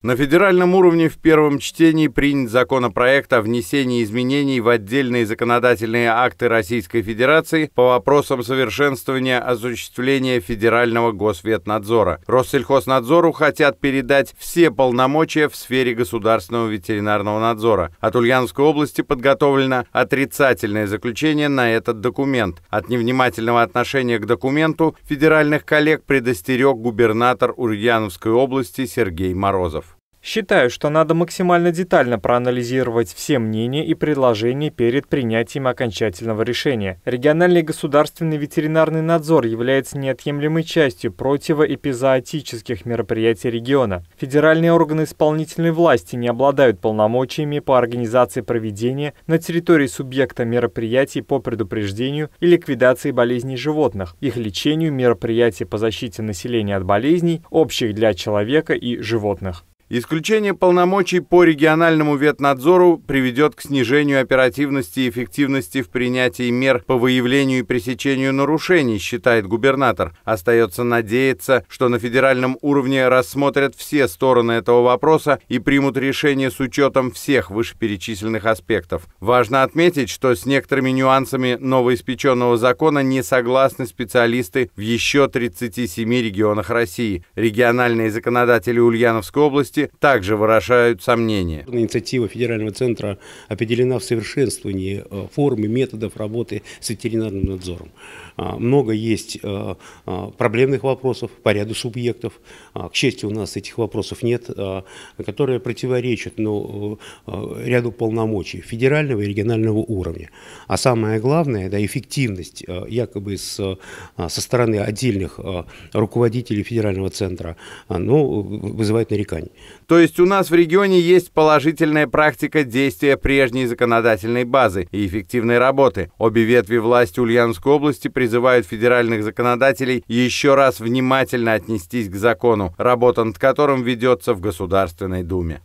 На федеральном уровне в первом чтении принят законопроект о внесении изменений в отдельные законодательные акты Российской Федерации по вопросам совершенствования осуществления федерального госветнадзора. Россельхознадзору хотят передать все полномочия в сфере государственного ветеринарного надзора. От Ульяновской области подготовлено отрицательное заключение на этот документ. От невнимательного отношения к документу федеральных коллег предостерег губернатор Ульяновской области Сергей Морозов. Считаю, что надо максимально детально проанализировать все мнения и предложения перед принятием окончательного решения. Региональный государственный ветеринарный надзор является неотъемлемой частью противоэпизоотических мероприятий региона. Федеральные органы исполнительной власти не обладают полномочиями по организации проведения на территории субъекта мероприятий по предупреждению и ликвидации болезней животных, их лечению, мероприятий по защите населения от болезней, общих для человека и животных. Исключение полномочий по региональному ветнадзору приведет к снижению оперативности и эффективности в принятии мер по выявлению и пресечению нарушений, считает губернатор. Остается надеяться, что на федеральном уровне рассмотрят все стороны этого вопроса и примут решение с учетом всех вышеперечисленных аспектов. Важно отметить, что с некоторыми нюансами новоиспеченного закона не согласны специалисты в еще 37 регионах России. Региональные законодатели Ульяновской области области также выражают сомнения. Инициатива федерального центра определена в совершенствовании э, форм и методов работы с ветеринарным надзором. А, много есть э, э, проблемных вопросов по ряду субъектов. А, к счастью, у нас этих вопросов нет, а, которые противоречат ну, ряду полномочий федерального и регионального уровня. А самое главное, да, эффективность якобы с, со стороны отдельных руководителей федерального центра, ну, вызывает нарекания. То есть у нас в регионе есть положительная практика действия прежней законодательной базы и эффективной работы. Обе ветви власти Ульяновской области призывают федеральных законодателей еще раз внимательно отнестись к закону, работа над которым ведется в Государственной Думе.